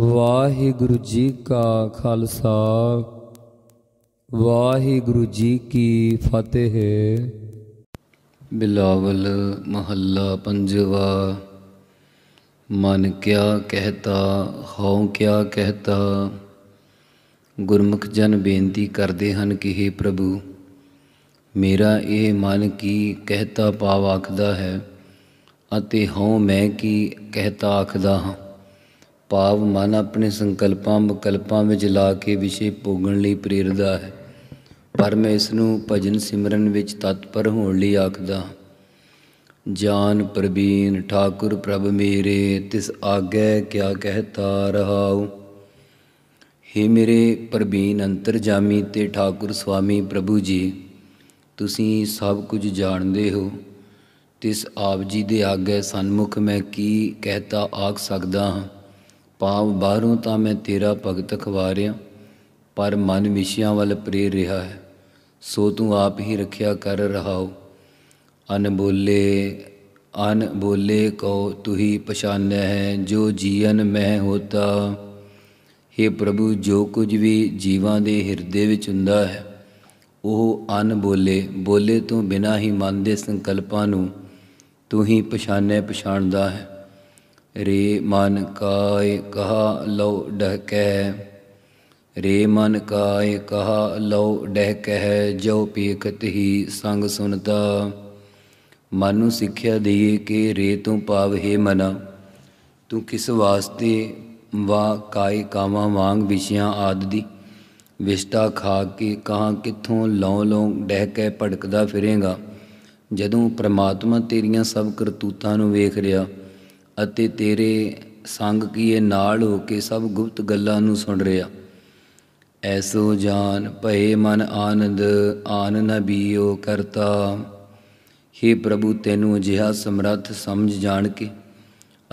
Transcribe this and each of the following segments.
ਵਾਹਿਗੁਰੂ ਜੀ ਕਾ ਖਾਲਸਾ ਵਾਹਿਗੁਰੂ ਜੀ ਕੀ ਫਤਿਹ ਬਿਲਾਵਲ ਮਹੱਲਾ ਪੰਜਵਾ ਮਨ ਕਿਆ ਕਹਤਾ ਹਉ ਕਿਆ ਕਹਤਾ ਗੁਰਮੁਖ ਜਨ ਬੇਨਤੀ ਕਰਦੇ ਹਨ ਕਿ हे ਪ੍ਰਭੂ ਮੇਰਾ ਇਹ ਮਨ ਕੀ ਕਹਤਾ ਪਾਵ ਆਖਦਾ ਹੈ ਅਤੇ ਹਉ ਮੈਂ ਕੀ ਕਹਤਾ ਆਖਦਾ ਹਾਂ ਭਾਵ ਮਨ ਆਪਣੇ ਸੰਕਲਪਾਂ ਵਿਕਲਪਾਂ ਵਿੱਚ ਲਾ ਕੇ ਵਿਸ਼ੇ ਭੋਗਣ ਲਈ ਪ੍ਰੇਰਦਾ ਹੈ ਪਰ ਮੈਂ ਇਸ ਨੂੰ ਭਜਨ ਸਿਮਰਨ ਵਿੱਚ ਤਤਪਰ ਹੋਣ ਲਈ ਆਖਦਾ ਜਾਨ ਪ੍ਰਬੀਨ ਠਾਕੁਰ ਪ੍ਰਭ ਮੇਰੇ ਤਿਸ ਆਗੇ ਕਿਆ ਕਹਤਾ ਰਹਾਉ हे ਮੇਰੇ ਪ੍ਰਬੀਨ ਅੰਤਰਜਾਮੀ ਤੇ ਠਾਕੁਰ ਸੁਆਮੀ ਪ੍ਰਭੂ ਜੀ ਤੁਸੀਂ ਸਭ ਕੁਝ ਜਾਣਦੇ ਹੋ ਤਿਸ ਆਪ ਜੀ ਦੇ ਆਗੇ ਸਨਮੁਖ ਮੈਂ ਕੀ ਕਹਤਾ ਆਖ ਸਕਦਾ ਹਾਂ ਪਾਵ ਬਾਹਰੋਂ ਤਾਂ ਮੈਂ ਤੇਰਾ ਭਗਤ ਖਵਾਰਿਆ ਪਰ ਮਨ ਵਿਸ਼ਿਆਂ ਵੱਲ ਪ੍ਰੇਰ ਰਿਹਾ ਹੈ ਸੋ ਤੂੰ ਆਪ ਹੀ ਰੱਖਿਆ ਕਰ ਰਹਾਓ ਅਨ ਬੋਲੇ ਅਨ ਬੋਲੇ ਕੋ ਤੁਹੀ ਪਛਾਨੈ ਹੈ ਜੋ ਜੀਵਨ ਮੈਂ ਹੋਤਾ हे ਪ੍ਰਭੂ ਜੋ ਕੁਝ ਵੀ ਜੀਵਾਂ ਦੇ ਹਿਰਦੇ ਵਿੱਚ ਹੁੰਦਾ ਹੈ ਉਹ ਅਨ ਬੋਲੇ ਬੋਲੇ ਤੋਂ ਬਿਨਾ ਹੀ ਮਨ ਦੇ ਸੰਕਲਪਾਂ ਨੂੰ ਤੂੰ ਹੀ ਪਛਾਨੈ ਪਛਾਣਦਾ ਹੈ ਰੇ ਮਨ ਕਾਇ ਕਹਾ ਲਉ ਡਹ ਰੇ ਮਨ ਕਾਇ ਕਹਾ ਲਉ ਡਹਿ ਜੋ ਪੀਖਤ ਹੀ ਸੰਗ ਸੁਨਤਾ ਮਨ ਨੂੰ ਸਿੱਖਿਆ ਦੇ ਕੇ ਰੇ ਤੂੰ ਪਾਵ ਹੈ ਮਨਾ ਤੂੰ ਕਿਸ ਵਾਸਤੇ ਵਾ ਕਾਇ ਕਾਮਾ ਵਾਂਗ ਵਿਸ਼ਿਆਂ ਆਦ ਦੀ ਵਿਸ਼ਟਾ ਖਾ ਕੇ ਕਹਾਂ ਕਿੱਥੋਂ ਲੌ ਲੌ ਡਹਿ ਕੇ ਭੜਕਦਾ ਫਿਰੇਗਾ ਜਦੋਂ ਪ੍ਰਮਾਤਮਾ ਤੇਰੀਆਂ ਸਭ ਕਰਤੂਤਾਂ ਨੂੰ ਵੇਖ ਰਿਹਾ ਅਤੇ ਤੇਰੇ ਸੰਗ ਕੀਏ ਨਾਲ ਹੋ ਕੇ ਸਭ ਗੁਪਤ ਗੱਲਾਂ ਨੂੰ ਸੁਣ ਰਿਆ ਐਸੋ ਜਾਨ ਭਏ ਮਨ ਆਨੰਦ ਆਨ ਨਬੀਓ ਕਰਤਾ ਹੀ ਪ੍ਰਭੂ ਤੈਨੂੰ ਅਜਿਹਾ ਸਮਰੱਥ ਸਮਝ ਜਾਣ ਕੇ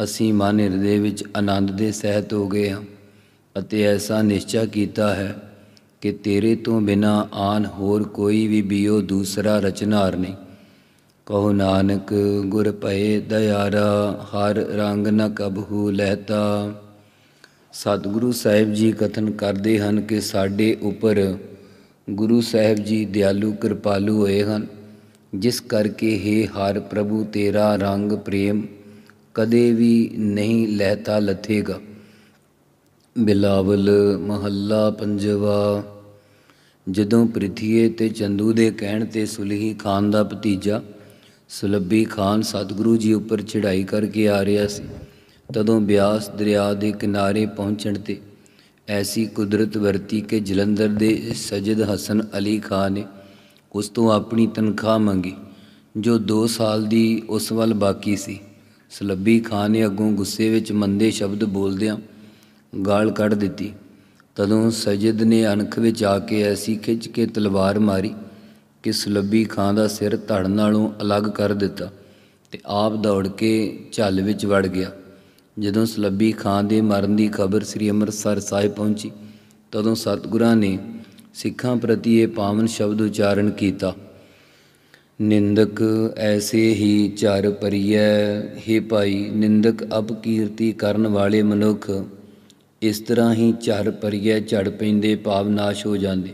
ਅਸੀਂ ਮਨ ਹਿਰਦੇ ਵਿੱਚ ਆਨੰਦ ਦੇ ਸਹਿਤ ਹੋ ਗਏ ਹਾਂ ਅਤੇ ਐਸਾ ਨਿਸ਼ਚਾ ਕੀਤਾ ਹੈ ਕਿ ਤੇਰੇ ਤੋਂ ਬਿਨਾ ਆਨ ਹੋਰ ਕੋਈ ਵੀ ਬੀਓ ਦੂਸਰਾ ਰਚਨਾਰ ਨਹੀਂ ਕਹੋ ਨਾਨਕ ਗੁਰ ਭਏ ਦਇਆਰਾ ਹਰ ਰੰਗ ਨ ਕਬਹੂ ਲਹਿਤਾ ਸਤਿਗੁਰੂ ਸਾਹਿਬ ਜੀ ਕਥਨ ਕਰਦੇ ਹਨ ਕਿ ਸਾਡੇ ਉੱਪਰ ਗੁਰੂ ਸਾਹਿਬ ਜੀ ਦਿਆਲੂ ਕਿਰਪਾਲੂ ਹੋਏ ਹਨ ਜਿਸ ਕਰਕੇ ਹੇ ਹਰ ਪ੍ਰਭੂ ਤੇਰਾ ਰੰਗ ਪ੍ਰੇਮ ਕਦੇ ਵੀ ਨਹੀਂ ਲਹਿਤਾ ਲਥੇਗਾ ਬਿਲਾਵਲ ਮਹੱਲਾ ਪੰਜਵਾ ਜਦੋਂ ਪ੍ਰਿਥੀਏ ਤੇ ਚੰਦੂ ਦੇ ਕਹਿਣ ਤੇ ਸੁਲਹੀ ਖਾਨ ਦਾ ਭਤੀਜਾ ਸੁਲੱਬੀ ਖਾਨ ਸਤਿਗੁਰੂ ਜੀ ਉੱਪਰ ਚੜ੍ਹਾਈ ਕਰਕੇ ਆ ਰਿਹਾ ਸੀ ਤਦੋਂ ਬਿਆਸ ਦਰਿਆ ਦੇ ਕਿਨਾਰੇ ਪਹੁੰਚਣ ਤੇ ਐਸੀ ਕੁਦਰਤ ਵਰਤੀ ਕਿ ਜਲੰਧਰ ਦੇ ਸਜਦ ਹਸਨ ਅਲੀ ਖਾਨ ਨੇ ਉਸ ਤੋਂ ਆਪਣੀ ਤਨਖਾਹ ਮੰਗੀ ਜੋ 2 ਸਾਲ ਦੀ ਉਸ ਵੱਲ ਬਾਕੀ ਸੀ ਸਲੱਬੀ ਖਾਨ ਨੇ ਅੱਗੋਂ ਗੁੱਸੇ ਵਿੱਚ ਮੰਦੇ ਸ਼ਬਦ ਬੋਲਦਿਆਂ ਗਾਲ ਕੱਢ ਦਿੱਤੀ ਤਦੋਂ ਸਜਦ ਨੇ ਅਣਖ ਵਿੱਚ ਆ ਕੇ ਐਸੀ ਖਿੱਚ ਕੇ ਤਲਵਾਰ ਮਾਰੀ ਕਿ ਸੁਲੱਬੀ ਖਾਂ ਦਾ ਸਿਰ ਧੜ ਨਾਲੋਂ ਅਲੱਗ ਕਰ ਦਿੱਤਾ ਤੇ ਆਪ ਦੌੜ ਕੇ ਝੱਲ ਵਿੱਚ ਵੜ ਗਿਆ ਜਦੋਂ ਸੁਲੱਬੀ ਖਾਂ ਦੇ ਮਰਨ ਦੀ ਖਬਰ ਸ੍ਰੀ ਅੰਮ੍ਰਿਤਸਰ ਸਾਹਿਬ ਪਹੁੰਚੀ ਤਦੋਂ ਸਤਿਗੁਰਾਂ ਨੇ ਸਿੱਖਾਂ ਪ੍ਰਤੀ ਇਹ ਪਾਵਨ ਸ਼ਬਦ ਉਚਾਰਨ ਕੀਤਾ ਨਿੰਦਕ ਐਸੇ ਹੀ ਚਰ ਪਰਿਐ हे ਭਾਈ ਨਿੰਦਕ ਅਬ ਕੀਰਤੀ ਕਰਨ ਵਾਲੇ ਮਨੁੱਖ ਇਸ ਤਰ੍ਹਾਂ ਹੀ ਚਰ ਪਰਿਐ ਝੜ ਪੈਂਦੇ ਪਾਵਨਾਸ਼ ਹੋ ਜਾਂਦੇ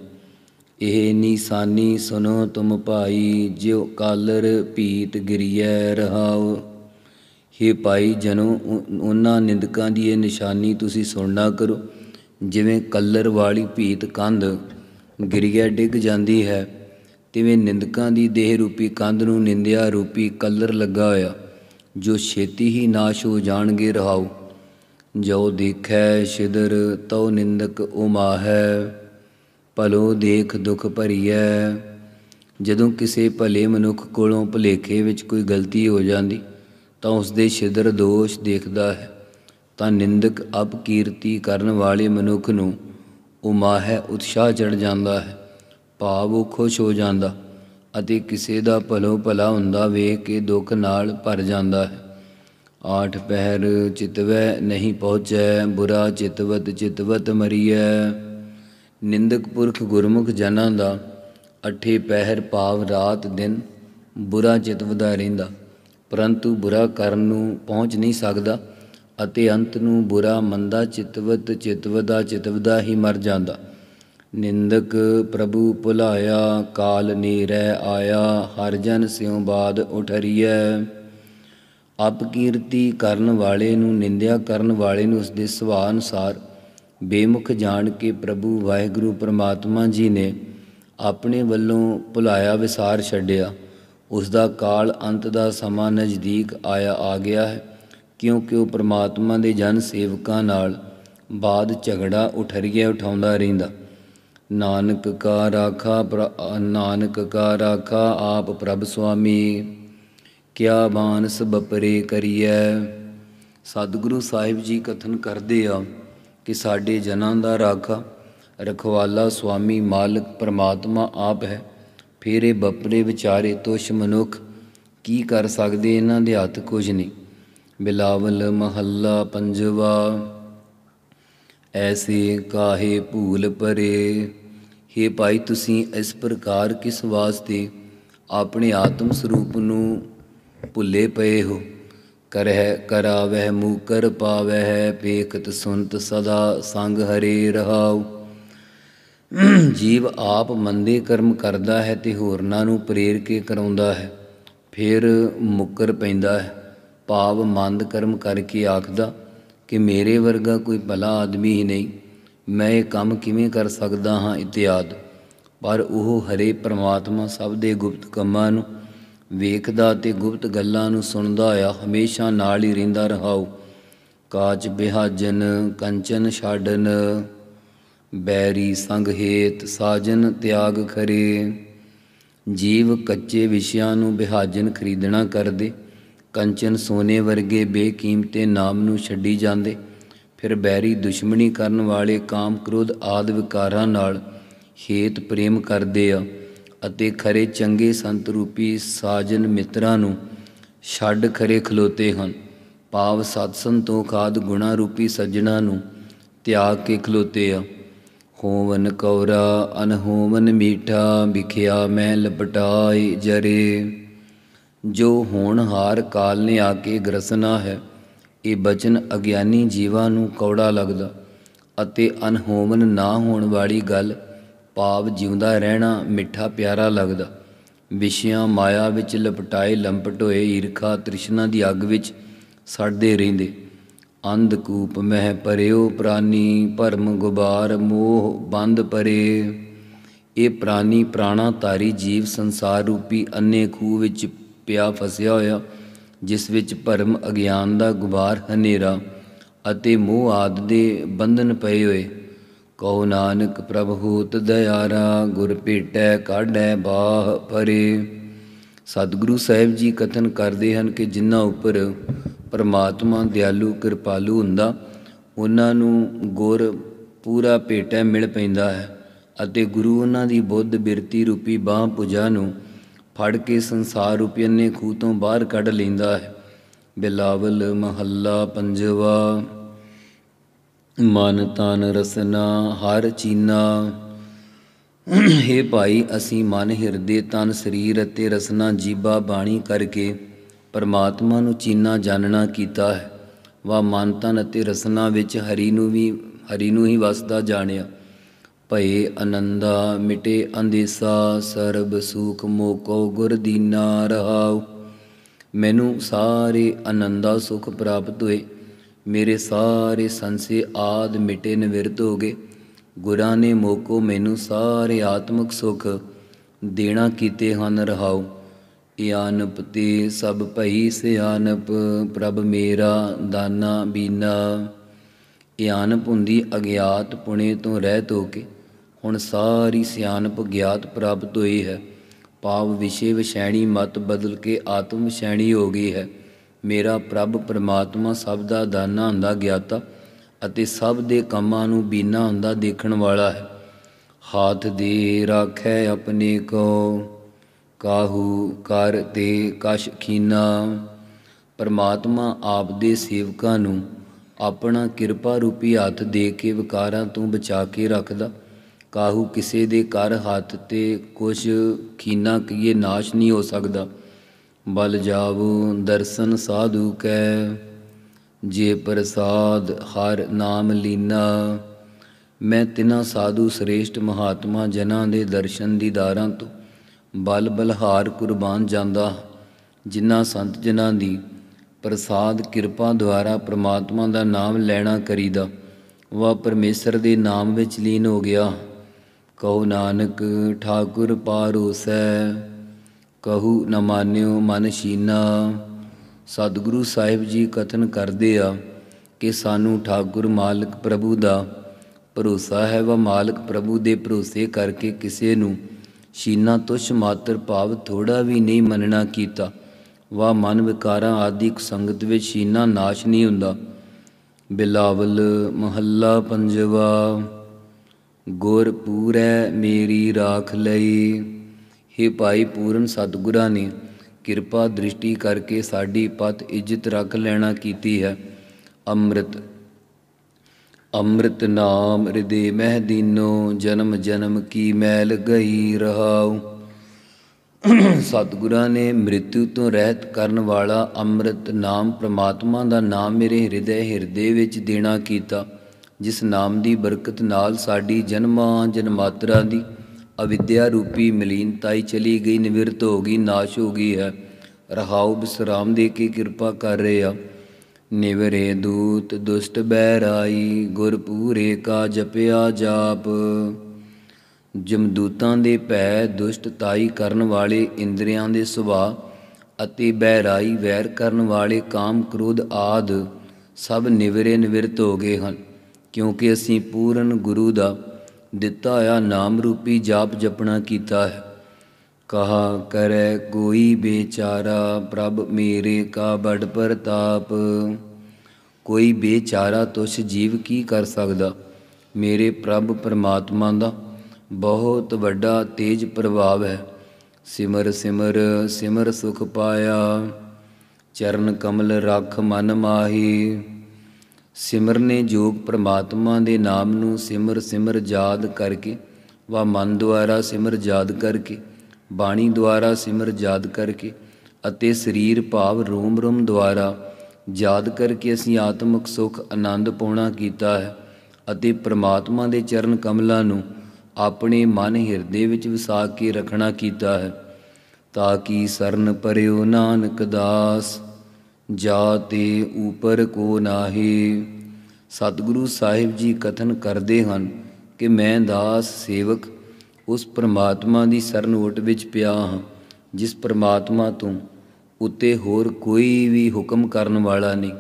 ਇਹ ਨਿਸ਼ਾਨੀ ਸੁਨੋ ਤੁਮ ਭਾਈ ਜਿਉ ਕਾਲਰ ਪੀਤ ਗਿਰਿਐ ਰਹਾਉ हे ਭਾਈ ਜਨੋ ਉਹਨਾਂ ਨਿੰਦਕਾਂ ਦੀ ਇਹ ਨਿਸ਼ਾਨੀ ਤੁਸੀਂ ਸੁਣਨਾ ਕਰੋ ਜਿਵੇਂ ਕੱਲਰ ਵਾਲੀ ਭੀਤ ਕੰਧ ਗਿਰਿਆ ਡਿੱਗ ਜਾਂਦੀ ਹੈ ਤਿਵੇਂ ਨਿੰਦਕਾਂ ਦੀ ਦੇਹ ਰੂਪੀ ਕੰਧ ਨੂੰ ਨਿੰਦਿਆ ਰੂਪੀ ਕੱਲਰ ਲੱਗਾ ਹੋਇਆ ਜੋ ਛੇਤੀ ਹੀ ਨਾਸ਼ ਹੋ ਜਾਣਗੇ ਰਹਾਉ ਜੋ ਦੇਖੈ ਸ਼ਿਦਰ ਤਉ ਨਿੰਦਕ ਉਮਾ ਹੈ ਭਲੋ ਦੇਖ ਦੁਖ ਭਰੀਐ ਜਦੋਂ ਕਿਸੇ ਭਲੇ ਮਨੁੱਖ ਕੋਲੋਂ ਭਲੇਖੇ ਵਿੱਚ ਕੋਈ ਗਲਤੀ ਹੋ ਜਾਂਦੀ ਤਾਂ ਉਸ ਦੇ ਛਿਦਰ ਦੋਸ਼ ਦੇਖਦਾ ਹੈ ਤਾਂ ਨਿੰਦਕ ਅਪਕੀਰਤੀ ਕਰਨ ਵਾਲੇ ਮਨੁੱਖ ਨੂੰ ਉਹ ਮਾਹੈ ਉਤਸ਼ਾਹ ਚੜ ਜਾਂਦਾ ਹੈ ਭਾਵ ਉਹ ਖੁਸ਼ ਹੋ ਜਾਂਦਾ ਅਤੇ ਕਿਸੇ ਦਾ ਭਲੋ ਭਲਾ ਹੁੰਦਾ ਵੇਖ ਕੇ ਦੁੱਖ ਨਾਲ ਭਰ ਜਾਂਦਾ ਹੈ ਆਠ ਪਹਿਰ ਚਿਤਵੈ ਨਹੀਂ ਪਹੁੰਚੈ ਬੁਰਾ ਚਿਤਵਤ ਚਿਤਵਤ ਮਰੀਐ ਨਿੰਦਕ ਪੁਰਖ ਗੁਰਮੁਖ ਜਨਾਂ ਦਾ ਅਠੇ ਪਹਿਰ ਭਾਵ ਰਾਤ ਦਿਨ ਬੁਰਾ ਚਿਤਵਦਾ ਰਹਿੰਦਾ ਪਰੰਤੂ ਬੁਰਾ ਕਰਨ ਨੂੰ ਪਹੁੰਚ ਨਹੀਂ ਸਕਦਾ ਅਤੇ ਅੰਤ ਨੂੰ ਬੁਰਾ ਮੰਦਾ ਚਿਤਵਤ ਚਿਤਵਦਾ ਚਿਤਵਦਾ ਹੀ ਮਰ ਜਾਂਦਾ ਨਿੰਦਕ ਪ੍ਰਭੂ ਭੁਲਾਇਆ ਕਾਲ ਨੀਰੈ ਆਇਆ ਹਰ ਜਨ ਸਿਉ ਬਾਦ ਉਠਰੀਐ ਅਪਕੀਰਤੀ ਕਰਨ ਵਾਲੇ ਨੂੰ ਨਿੰਦਿਆ ਕਰਨ ਵਾਲੇ ਨੂੰ ਉਸ ਦੇ ਸੁਭਾਅ ਅਨੁਸਾਰ ਬੇਮੁਖ ਜਾਣ ਕੇ ਪ੍ਰਭੂ ਵਾਹਿਗੁਰੂ ਪ੍ਰਮਾਤਮਾ ਜੀ ਨੇ ਆਪਣੇ ਵੱਲੋਂ ਭੁਲਾਇਆ ਵਿਸਾਰ ਛੱਡਿਆ ਉਸ ਦਾ ਕਾਲ ਅੰਤ ਦਾ ਸਮਾਂ ਨਜ਼ਦੀਕ ਆਇਆ ਆ ਗਿਆ ਹੈ ਕਿਉਂਕਿ ਉਹ ਪ੍ਰਮਾਤਮਾ ਦੇ ਜਨ ਸੇਵਕਾਂ ਨਾਲ ਬਾਦ ਝਗੜਾ ਉਠਰੀਆ ਉਠਾਉਂਦਾ ਰਹਿੰਦਾ ਨਾਨਕ ਕਾ ਰਾਖਾ ਨਾਨਕ ਕਾ ਰਾਖਾ ਆਪ ਪ੍ਰਭ ਸੁਆਮੀ ਕਿਆ ਬਾਨਸ ਬਪਰੇ ਕਰੀਐ ਸਤਿਗੁਰੂ ਸਾਹਿਬ ਜੀ ਕਥਨ ਕਰਦੇ ਆ ਕਿ ਸਾਡੇ ਜਨਾਂ ਦਾ ਰਾਖਾ ਰਖਵਾਲਾ ਸੁਆਮੀ ਮਾਲਕ ਪ੍ਰਮਾਤਮਾ ਆਪ ਹੈ ਫਿਰ ਇਹ ਬੱਪਰੇ ਵਿਚਾਰੇ ਤੁਸ਼ ਮਨੁੱਖ ਕੀ ਕਰ ਸਕਦੇ ਇਹਨਾਂ ਦੇ ਹੱਥ ਕੁਝ ਨਹੀਂ ਬਿਲਾਵਲ ਮਹੱਲਾ ਪੰਜਵਾ ਐਸੀ ਕਾਹੇ ਭੂਲ ਪਰੇ ਹੇ ਭਾਈ ਤੁਸੀਂ ਇਸ ਪ੍ਰਕਾਰ ਕਿਸ ਵਾਸਤੇ ਆਪਣੇ ਆਤਮ ਸਰੂਪ ਨੂੰ ਭੁੱਲੇ ਪਏ ਹੋ ਕਰਹਿ ਕਰਾਵਹਿ ਮੂਕਰ ਪਾਵਹਿ ਪੇਖਤ ਸੁਨਤ ਸਦਾ ਸੰਗ ਹਰੇ ਰਹਾਉ ਜੀਵ ਆਪ ਮੰਦੇ ਕਰਮ ਕਰਦਾ ਹੈ ਤੇ ਹੋਰਨਾਂ ਨੂੰ ਪ੍ਰੇਰ ਕੇ ਕਰਾਉਂਦਾ ਹੈ ਫਿਰ ਮੁਕਰ ਪੈਂਦਾ ਹੈ ਪਾਵ ਮੰਦ ਕਰਮ ਕਰਕੇ ਆਖਦਾ ਕਿ ਮੇਰੇ ਵਰਗਾ ਕੋਈ ਭਲਾ ਆਦਮੀ ਹੀ ਨਹੀਂ ਮੈਂ ਇਹ ਕੰਮ ਕਿਵੇਂ ਕਰ ਸਕਦਾ ਹਾਂ ਇਤਿਆਦ ਪਰ ਉਹ ਹਰੇ ਪ੍ਰਮਾਤਮਾ ਸਭ ਦੇ ਗੁਪਤ ਕੰਮਾਂ ਨੂੰ ਵੇਖਦਾ ਤੇ ਗੁਪਤ ਗੱਲਾਂ ਨੂੰ ਸੁਣਦਾ ਆ ਹਮੇਸ਼ਾ ਨਾਲ ਹੀ ਰਹਿੰਦਾ ਰਹਾਉ ਕਾਚ ਬਿਹਾਜਨ ਕੰਚਨ ਛਾੜਨ ਬੈਰੀ ਸੰਗ ਹੇਤ ਸਾਜਨ ਤਿਆਗ ਖਰੇ ਜੀਵ ਕੱਚੇ ਵਿਸ਼ਿਆਂ ਨੂੰ ਬਿਹਾਜਨ ਖਰੀਦਣਾ ਕਰਦੇ ਕੰਚਨ ਸੋਨੇ ਵਰਗੇ ਬੇਕੀਮਤੇ ਨਾਮ ਨੂੰ ਛੱਡੀ ਜਾਂਦੇ ਫਿਰ ਬੈਰੀ ਦੁਸ਼ਮਣੀ ਕਰਨ ਵਾਲੇ ਕਾਮ ਕ੍ਰੋਧ ਆਦਿ ਵਿਕਾਰਾਂ ਨਾਲ ਹੇਤ ਪ੍ਰੇਮ ਕਰਦੇ ਆ ਅਤੇ ਖਰੇ ਚੰਗੇ ਸੰਤ ਰੂਪੀ ਸਾਜਨ ਮਿੱਤਰਾਂ ਨੂੰ ਛੱਡ ਖਰੇ ਖਲੋਤੇ ਹਨ ਪਾਵ ਸਤਸੰਗ ਤੋਂ ਖਾਦ ਗੁਣਾ ਰੂਪੀ ਸੱਜਣਾ ਨੂੰ ਤਿਆਗ ਕੇ ਖਲੋਤੇ ਆ ਹੋਵਨ ਕੌਰਾ ਅਨਹੋਵਨ ਮੀਠਾ ਵਿਖਿਆ ਮੈਂ ਲਪਟਾਈ ਜਰੇ ਜੋ ਹੋਣ ਹਾਰ ਕਾਲ ਨੇ ਆ ਕੇ ਗਰਸਨਾ ਹੈ ਇਹ ਬਚਨ ਅਗਿਆਨੀ ਜੀਵਾਂ ਨੂੰ ਕੌੜਾ ਲੱਗਦਾ ਅਤੇ ਅਨਹੋਮਨ ਨਾ ਹੋਣ ਵਾਲੀ ਗੱਲ ਪਾਪ ਜਿਉਂਦਾ ਰਹਿਣਾ ਮਿੱਠਾ ਪਿਆਰਾ ਲੱਗਦਾ ਵਿਸ਼ਿਆਂ ਮਾਇਆ ਵਿੱਚ ਲਪਟਾਏ ਲੰਪਟ ਹੋਏ ਈਰਖਾ ਤ੍ਰਿਸ਼ਨਾ ਦੀ ਅੱਗ ਵਿੱਚ ਸੜਦੇ ਰਹਿੰਦੇ ਅੰਧਕੂਪ ਮਹਿ ਪਰਿਓ ਪ੍ਰਾਨੀ ਭਰਮ ਗੁਬਾਰ ਮੋਹ ਬੰਦ ਪਰੇ ਇਹ ਪ੍ਰਾਨੀ ਪ੍ਰਾਣਾ ਤਾਰੀ ਜੀਵ ਸੰਸਾਰ ਰੂਪੀ ਅੰਨੇ ਖੂਹ ਵਿੱਚ ਪਿਆ ਫਸਿਆ ਹੋਇਆ ਜਿਸ ਵਿੱਚ ਭਰਮ ਅਗਿਆਨ ਦਾ ਗੁਬਾਰ ਹਨੇਰਾ ਅਤੇ ਮੋਹ ਆਦ ਦੇ ਬੰਧਨ ਪਏ ਹੋਏ ਕਉ ਨਾਨਕ ਪ੍ਰਭ ਹੂਤ ਦਇਆਰਾ ਗੁਰ ਭੇਟੈ ਕਾਢੈ ਬਾਹ ਪਰੇ ਸਤਿਗੁਰੂ ਸਾਹਿਬ ਜੀ ਕਥਨ ਕਰਦੇ ਹਨ ਕਿ ਜਿਨ੍ਹਾਂ ਉੱਪਰ ਪਰਮਾਤਮਾ ਦਿਆਲੂ ਕਿਰਪਾਲੂ ਹੁੰਦਾ ਉਹਨਾਂ ਨੂੰ ਗੁਰ ਪੂਰਾ ਭੇਟੈ ਮਿਲ ਪੈਂਦਾ ਹੈ ਅਤੇ ਗੁਰੂ ਉਹਨਾਂ ਦੀ ਬੁੱਧ ਬਿਰਤੀ ਰੂਪੀ ਬਾਹ ਪੂਜਾ ਨੂੰ ਫੜ ਕੇ ਸੰਸਾਰ ਰੂਪੀ ਅੰਨੇ ਖੂਹ ਤੋਂ ਬਾਹਰ ਕੱਢ ਲੈਂਦਾ ਹੈ ਬਿਲਾਵਲ ਮਹੱਲਾ ਪੰਜਵਾ ਮਨ ਤਨ ਰਸਨਾ ਹਰ ਚੀਨਾ हे ਭਾਈ ਅਸੀਂ ਮਨ ਹਿਰਦੇ ਤਨ ਸਰੀਰ ਅਤੇ ਰਸਨਾ ਜੀਬਾ ਬਾਣੀ ਕਰਕੇ ਪਰਮਾਤਮਾ ਨੂੰ ਚੀਨਾ ਜਾਣਨਾ ਕੀਤਾ ਹੈ ਵਾ ਮਨ ਤਨ ਅਤੇ ਰਸਨਾ ਵਿੱਚ ਹਰੀ ਨੂੰ ਵੀ ਹਰੀ ਨੂੰ ਹੀ ਵਸਦਾ ਜਾਣਿਆ ਭਏ ਅਨੰਦਾ ਮਿਟੇ ਅੰਦੇਸਾ ਸਰਬ ਸੂਖ ਮੋਕੋ ਗੁਰ ਦੀਨਾ ਰਹਾਉ ਮੈਨੂੰ ਸਾਰੇ ਅਨੰਦਾ ਸੁਖ ਪ੍ਰਾਪਤ ਹੋਏ ਮੇਰੇ ਸਾਰੇ ਸੰਸੇ ਆਦ ਮਿਟੇ ਨਿਵਰਤ ਹੋ ਗਏ ਗੁਰਾਂ ਨੇ ਮੋਕੋ ਮੈਨੂੰ ਸਾਰੇ ਆਤਮਿਕ ਸੁਖ ਦੇਣਾ ਕੀਤੇ ਹਨ ਰਹਾਉ ਇਆਨਪ ਤੇ ਸਭ ਭਈ ਸਿਆਨਪ ਪ੍ਰਭ ਮੇਰਾ ਦਾਨਾ ਬੀਨਾ ਇਆਨਪ ਹੁੰਦੀ ਅਗਿਆਤ ਪੁਣੇ ਤੋਂ ਰਹਿਤ ਹੋ ਕੇ ਹੁਣ ਸਾਰੀ ਸਿਆਨਪ ਗਿਆਤ ਪ੍ਰਾਪਤ ਹੋਈ ਹੈ ਪਾਪ ਵਿਸ਼ੇ ਵਿਸ਼ੈਣੀ ਮਤ ਬਦਲ ਕੇ ਆਤਮ ਵਿਸ਼ੈਣੀ ਹੋ ਗਈ ਹੈ ਮੇਰਾ ਪ੍ਰਭ ਪਰਮਾਤਮਾ ਸਭ ਦਾ ਦਾਨਾ ਹੁੰਦਾ ਗਿਆਤਾ ਅਤੇ ਸਭ ਦੇ ਕੰਮਾਂ ਨੂੰ ਬੀਨਾ ਹੁੰਦਾ ਦੇਖਣ ਵਾਲਾ ਹੈ ਹਾਥ ਦੇ ਰੱਖੈ ਆਪਣੇ ਕੋ ਕਾਹੂ ਕਰ ਤੇ ਕਸ਼ ਖੀਨਾ ਪਰਮਾਤਮਾ ਆਪ ਦੇ ਸੇਵਕਾਂ ਨੂੰ ਆਪਣਾ ਕਿਰਪਾ ਰੂਪੀ ਹੱਥ ਦੇ ਕੇ ਵਿਕਾਰਾਂ ਤੋਂ ਬਚਾ ਕੇ ਰੱਖਦਾ ਕਾਹੂ ਕਿਸੇ ਦੇ ਕਰ ਹੱਥ ਤੇ ਕੁਝ ਖੀਨਾ ਕੀਏ ਨਾਸ਼ ਨਹੀਂ ਹੋ ਸਕਦਾ ਬਲ ਜਾਵੂ ਦਰਸ਼ਨ ਸਾਧੂ ਕੈ ਜੇ ਪ੍ਰਸਾਦ ਹਰ ਨਾਮ ਲੀਨਾ ਮੈਂ ਤਿਨਾ ਸਾਧੂ ਸ੍ਰੇਸ਼ਟ ਮਹਾਤਮਾ ਜਨਾਂ ਦੇ ਦਰਸ਼ਨ ਦੀਦਾਰਾਂ ਤੋਂ ਬਲ ਬਲਹਾਰ ਕੁਰਬਾਨ ਜਾਂਦਾ ਜਿਨ੍ਹਾਂ ਸੰਤ ਜਨਾਂ ਦੀ ਪ੍ਰਸਾਦ ਕਿਰਪਾ ਦੁਆਰਾ ਪ੍ਰਮਾਤਮਾ ਦਾ ਨਾਮ ਲੈਣਾ ਕਰੀਦਾ ਵਾ ਪਰਮੇਸ਼ਰ ਦੇ ਨਾਮ ਵਿੱਚ ਲੀਨ ਹੋ ਗਿਆ ਕਹੋ ਨਾਨਕ ਠਾਕੁਰ ਪਾਰੋਸੈ ਕਹੂ ਨ ਮਾਨਿਓ ਮਨ ਸ਼ੀਨਾ ਸਤਿਗੁਰੂ ਸਾਹਿਬ ਜੀ ਕਥਨ ਕਰਦੇ ਆ ਕਿ ਸਾਨੂੰ ਠਾਕੁਰ ਮਾਲਕ ਪ੍ਰਭੂ ਦਾ ਭਰੋਸਾ ਹੈ ਵਾ ਮਾਲਕ ਪ੍ਰਭੂ ਦੇ ਭਰੋਸੇ ਕਰਕੇ ਕਿਸੇ ਨੂੰ ਸ਼ੀਨਾ ਤੁਛ ਮਾਤਰ ਭਾਵ ਥੋੜਾ ਵੀ ਨਹੀਂ ਮੰਨਣਾ ਕੀਤਾ ਵਾ ਮਨ ਵਿਕਾਰਾਂ ਆਦਿਕ ਸੰਗਤ ਵਿੱਚ ਸ਼ੀਨਾ ਨਾਸ਼ ਨਹੀਂ ਹੁੰਦਾ ਬਿਲਾਵਲ ਮਹੱਲਾ ਪੰਜਵਾ ਗੁਰਪੂਰੈ ਮੇਰੀ ਰਾਖ ਲਈ हे ਭਾਈ ਪੂਰਨ ਸਤਿਗੁਰਾਂ ਨੇ ਕਿਰਪਾ ਦ੍ਰਿਸ਼ਟੀ ਕਰਕੇ ਸਾਡੀ ਪਤ ਇੱਜ਼ਤ ਰੱਖ ਲੈਣਾ ਕੀਤੀ ਹੈ ਅੰਮ੍ਰਿਤ ਅੰਮ੍ਰਿਤ ਨਾਮ ਹਿਰਦੇ ਮਹਿ ਦੀਨੋ ਜਨਮ ਜਨਮ ਕੀ ਮੈਲ ਗਈ ਰਹਾਉ ਸਤਿਗੁਰਾਂ ਨੇ ਮ੍ਰਿਤੂ ਤੋਂ ਰਹਿਤ ਕਰਨ ਵਾਲਾ ਅੰਮ੍ਰਿਤ ਨਾਮ ਪ੍ਰਮਾਤਮਾ ਦਾ ਨਾਮ ਮੇਰੇ ਹਿਰਦੇ ਹਿਰਦੇ ਵਿੱਚ ਦੇਣਾ ਕੀਤਾ ਜਿਸ ਨਾਮ ਦੀ ਬਰਕਤ ਨਾਲ ਸਾਡੀ ਜਨਮਾਂ ਜਨਮਾਤਰਾ ਦੀ ਅਵਿਦਿਆ ਰੂਪੀ ਮਲੀਨਤਾਈ ਚਲੀ ਗਈ ਨਿਵਰਤ ਹੋ ਗਈ ਨਾਸ਼ ਹੋ ਗਈ ਹੈ ਰਹਾਉ ਬਿਸਰਾਮ ਦੇ ਕੇ ਕਿਰਪਾ ਕਰ ਰਹੇ ਆ ਨਿਵਰੇ ਦੂਤ ਦੁਸ਼ਟ ਬਹਿਰਾਈ ਗੁਰ ਪੂਰੇ ਕਾ ਜਪਿਆ ਜਾਪ ਜਮਦੂਤਾਂ ਦੇ ਭੈ ਦੁਸ਼ਟ ਤਾਈ ਕਰਨ ਵਾਲੇ ਇੰਦਰੀਆਂ ਦੇ ਸੁਭਾ ਅਤੇ ਬਹਿਰਾਈ ਵੈਰ ਕਰਨ ਵਾਲੇ ਕਾਮ ਕ੍ਰੋਧ ਆਦ ਸਭ ਨਿਵਰੇ ਨਿਵਰਤ ਹੋ ਗਏ ਹਨ ਕਿਉਂਕਿ ਅਸੀਂ ਪੂਰਨ ਗੁਰੂ ਦਾ ਦਿੱਤਾ ਆ ਨਾਮ ਰੂਪੀ ਜਾਪ ਜਪਣਾ ਕੀਤਾ ਹੈ ਕਹਾ ਕਰੇ ਕੋਈ ਬੇਚਾਰਾ ਪ੍ਰਭ ਮੇਰੇ ਕਾ ਬੜ ਪ੍ਰਤਾਪ ਕੋਈ ਬੇਚਾਰਾ ਤੁਸ ਜੀਵ ਕੀ ਕਰ ਸਕਦਾ ਮੇਰੇ ਪ੍ਰਭ ਪਰਮਾਤਮਾ ਦਾ ਬਹੁਤ ਵੱਡਾ ਤੇਜ ਪ੍ਰਭਾਵ ਹੈ ਸਿਮਰ ਸਿਮਰ ਸਿਮਰ ਸੁਖ ਪਾਇਆ ਚਰਨ ਕਮਲ ਰਖ ਮਨ ਮਾਹੀ ਸਿਮਰਨੇ ਜੋਗ ਪ੍ਰਮਾਤਮਾ ਦੇ ਨਾਮ ਨੂੰ ਸਿਮਰ ਸਿਮਰ ਯਾਦ ਕਰਕੇ ਵਾ ਮਨ ਦੁਆਰਾ ਸਿਮਰ ਯਾਦ ਕਰਕੇ ਬਾਣੀ ਦੁਆਰਾ ਸਿਮਰ ਯਾਦ ਕਰਕੇ ਅਤੇ ਸਰੀਰ ਭਾਵ ਰੋਮ ਰੋਮ ਦੁਆਰਾ ਯਾਦ ਕਰਕੇ ਅਸੀਂ ਆਤਮਿਕ ਸੁਖ ਆਨੰਦ ਪਾਉਣਾ ਕੀਤਾ ਹੈ ਅਤੇ ਪ੍ਰਮਾਤਮਾ ਦੇ ਚਰਨ ਕਮਲਾਂ ਨੂੰ ਆਪਣੇ ਮਨ ਹਿਰਦੇ ਵਿੱਚ ਵਸਾ ਕੇ ਰੱਖਣਾ ਕੀਤਾ ਹੈ ਤਾਂ ਕਿ ਸਰਨ ਪਰਿਓ ਨਾਨਕ ਦਾਸ ਜਾਤੇ ਉਪਰ ਕੋ ਨਾਹੀ ਸਤਿਗੁਰੂ ਸਾਹਿਬ ਜੀ ਕਥਨ ਕਰਦੇ ਹਨ ਕਿ ਮੈਂ ਦਾਸ ਸੇਵਕ ਉਸ ਪ੍ਰਮਾਤਮਾ ਦੀ ਸਰਨ ਓਟ ਵਿੱਚ ਪਿਆ ਹਾਂ ਜਿਸ ਪ੍ਰਮਾਤਮਾ ਤੋਂ ਉਤੇ ਹੋਰ ਕੋਈ ਵੀ ਹੁਕਮ ਕਰਨ ਵਾਲਾ ਨਹੀਂ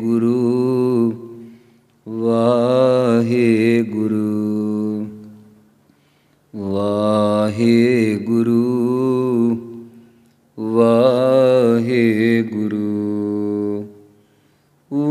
ਗੁਰੂ ਗੁਰੂ ਵਾਹੇ ਗੁਰੂ ਵਾਹੇ